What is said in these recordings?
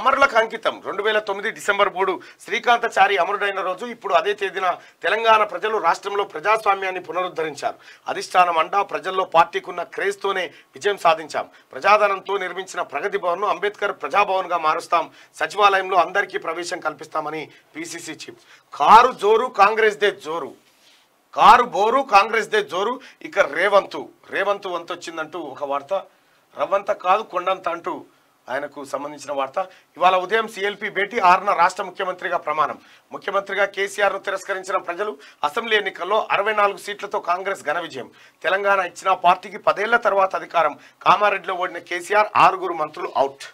అమరులకు అంకితం రెండు వేల తొమ్మిది డిసెంబర్ మూడు శ్రీకాంతచారి అమరుడైన రోజు ఇప్పుడు అదే తేదీన తెలంగాణ ప్రజలు రాష్ట్రంలో ప్రజాస్వామ్యాన్ని పునరుద్ధరించారు అధిష్టానం అంటా ప్రజల్లో పార్టీకున్న క్రేజ్తోనే విజయం సాధించాం ప్రజాధనంతో నిర్మించిన ప్రగతి భవన్ను అంబేద్కర్ ప్రజాభవన్గా మారుస్తాం సచివాలయంలో అందరికీ ప్రవేశం కల్పిస్తామని పిసిసి చీఫ్ కారు జోరు కాంగ్రెస్ దే జోరు కారు బోరు కాంగ్రెస్ దే జోరు ఇక రేవంతు రేవంతు వంతొచ్చిందంటూ ఒక వార్త రవ్వంత కాదు కొండంత అంటూ ఆయనకు సంబంధించిన వార్త ఇవాళ ఉదయం సిఎల్పి భేటీ ఆరున రాష్ట్ర ముఖ్యమంత్రిగా ప్రమాణం ముఖ్యమంత్రిగా కేసీఆర్ను తిరస్కరించిన ప్రజలు అసెంబ్లీ ఎన్నికల్లో అరవై నాలుగు సీట్లతో కాంగ్రెస్ ఘన విజయం తెలంగాణ ఇచ్చిన పార్టీకి పదేళ్ల తర్వాత అధికారం కామారెడ్డిలో ఓడిన కేసీఆర్ ఆరుగురు మంత్రులు అవుట్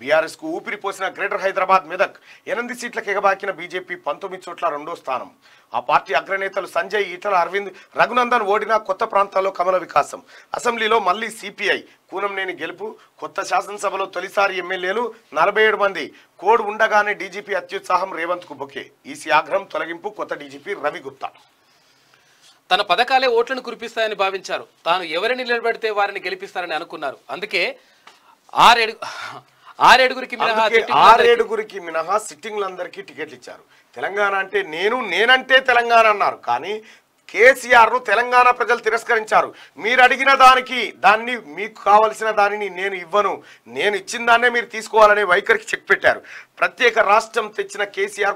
బీఆర్ఎస్కు ఊపిరిపోసిన గ్రేటర్ హైదరాబాద్ మెదక్ ఎనిమిది సీట్లకు ఎగబాకిన బీజేపీ పంతొమ్మిది చోట్ల రెండో స్థానం ఆ పార్టీ అగ్రనేతలు సంజయ్ ఈటల అరవింద్ రఘునందన్ ఓడిన కొత్త ప్రాంతాల్లో కమల వికాసం అసెంబ్లీలో మళ్లీ సిపిఐ కూనంనేని గెలుపు కొత్త శాసనసభలో తొలిసారి ఎమ్మెల్యేలు నలభై ఏడు మంది కోడ్ ఉండగానే డీజీపీ అత్యుత్సాహం రేవంత్ కు బొకే ఈసీ ఆగ్రహం తొలగింపు కొత్త డీజీపీ రవిగుప్తా తన పథకాలే ఓట్లను కురిపిస్తాయని భావించారు తాను ఎవరిని నిలబెడితే వారిని గెలిపిస్తారని అనుకున్నారు అందుకే ఆరేడు ఆరేడుగురికి మినహా ఆరేడుగురికి మినహా సిట్టింగ్లందరికీ టికెట్లు ఇచ్చారు తెలంగాణ అంటే నేను నేనంటే తెలంగాణ అన్నారు కానీ కేసీఆర్ ను తెలంగాణ ప్రజలు తిరస్కరించారు మీరు అడిగిన దానికి దాన్ని మీకు కావలసిన దానిని నేను ఇవ్వను నేను ఇచ్చిన దాన్నే మీరు తీసుకోవాలనే వైఖరికి చెక్ పెట్టారు ప్రత్యేక రాష్ట్రం తెచ్చిన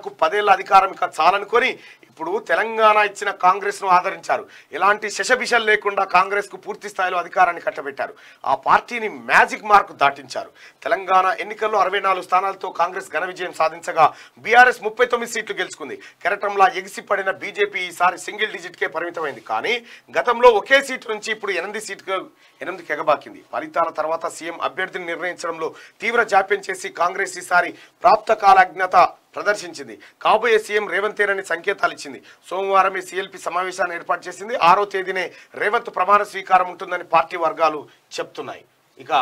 కు పదేళ్ల అధికారం ఇక చాలనుకొని ఇప్పుడు తెలంగాణ ఇచ్చిన కాంగ్రెస్ను ఆదరించారు ఎలాంటి శశబిషలు లేకుండా కాంగ్రెస్కు పూర్తి స్థాయిలో అధికారాన్ని కట్టబెట్టారు ఆ పార్టీని మ్యాజిక్ మార్క్ దాటించారు తెలంగాణ ఎన్నికల్లో అరవై స్థానాలతో కాంగ్రెస్ ఘన విజయం సాధించగా బీఆర్ఎస్ ముప్పై సీట్లు గెలుచుకుంది కెరటంలా ఎగిసిపడిన బీజేపీ ఈసారి సింగిల్ డిజిట్ కే పరిమితమైంది కానీ గతంలో ఒకే సీటు నుంచి ఇప్పుడు ఎనిమిది సీట్లు ఎనిమిదికి ఎగబాకింది ఫలితాల తర్వాత సీఎం అభ్యర్థిని నిర్ణయించడంలో తీవ్ర జాప్యం చేసి కాంగ్రెస్ ఈసారి ప్రాప్త కాలజ్ఞత ప్రదర్శించింది కాబోయే సీఎం రేవంత్ తేనని సంకేతాలు ఇచ్చింది సోమవారమే సీఎల్పీ సమావేశాన్ని ఏర్పాటు చేసింది ఆరో తేదీనే రేవంత్ ప్రమాణ స్వీకారం ఉంటుందని పార్టీ వర్గాలు చెప్తున్నాయి ఇక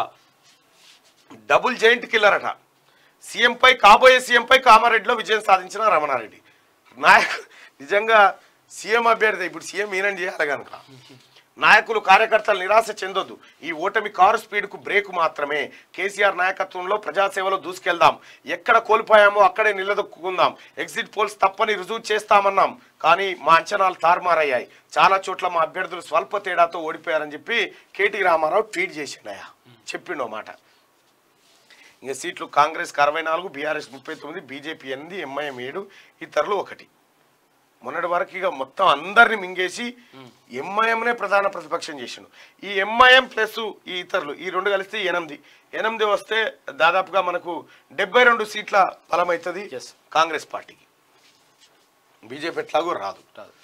డబుల్ జైంట్ కిల్లర్ అట సీఎంపై కాబోయే సీఎంపై కామారెడ్డిలో విజయం సాధించిన రమణారెడ్డి నాయకు నిజంగా సీఎం అభ్యర్థి ఇప్పుడు సీఎం ఈనని చేయాలి కనుక నాయకులు కార్యకర్తలు నిరాశ చెందొద్దు ఈ ఓటమి కారు స్పీడ్కు బ్రేక్ మాత్రమే కేసీఆర్ నాయకత్వంలో ప్రజాసేవలో దూసుకెళ్దాం ఎక్కడ కోల్పోయామో అక్కడే నిలదొక్కుందాం ఎగ్జిట్ పోల్స్ తప్పని రుజువు చేస్తామన్నాం కానీ మా అంచనాలు తారుమారయ్యాయి చాలా చోట్ల మా అభ్యర్థులు స్వల్ప తేడాతో ఓడిపోయారని చెప్పి కేటీ రామారావు ట్వీట్ చేసిండయా చెప్పిండో మాట ఇంకా సీట్లు కాంగ్రెస్కి అరవై నాలుగు బీఆర్ఎస్ ముప్పై తొమ్మిది బీజేపీ ఎనిమిది ఎంఐఎం ఏడు ఇతరులు ఒకటి మొన్నటి వరకు ఇక మొత్తం అందరిని మింగేసి ఎంఐఎంనే ప్రధాన ప్రతిపక్షం చేసిండు ఈ ఎంఐఎం ప్లస్ ఈ ఇతరులు ఈ రెండు కలిస్తే ఎనిమిది ఎనిమిది వస్తే దాదాపుగా మనకు డెబ్బై రెండు సీట్ల బలం అవుతుంది కాంగ్రెస్ పార్టీకి బీజేపీ ఎట్లాగో రాదు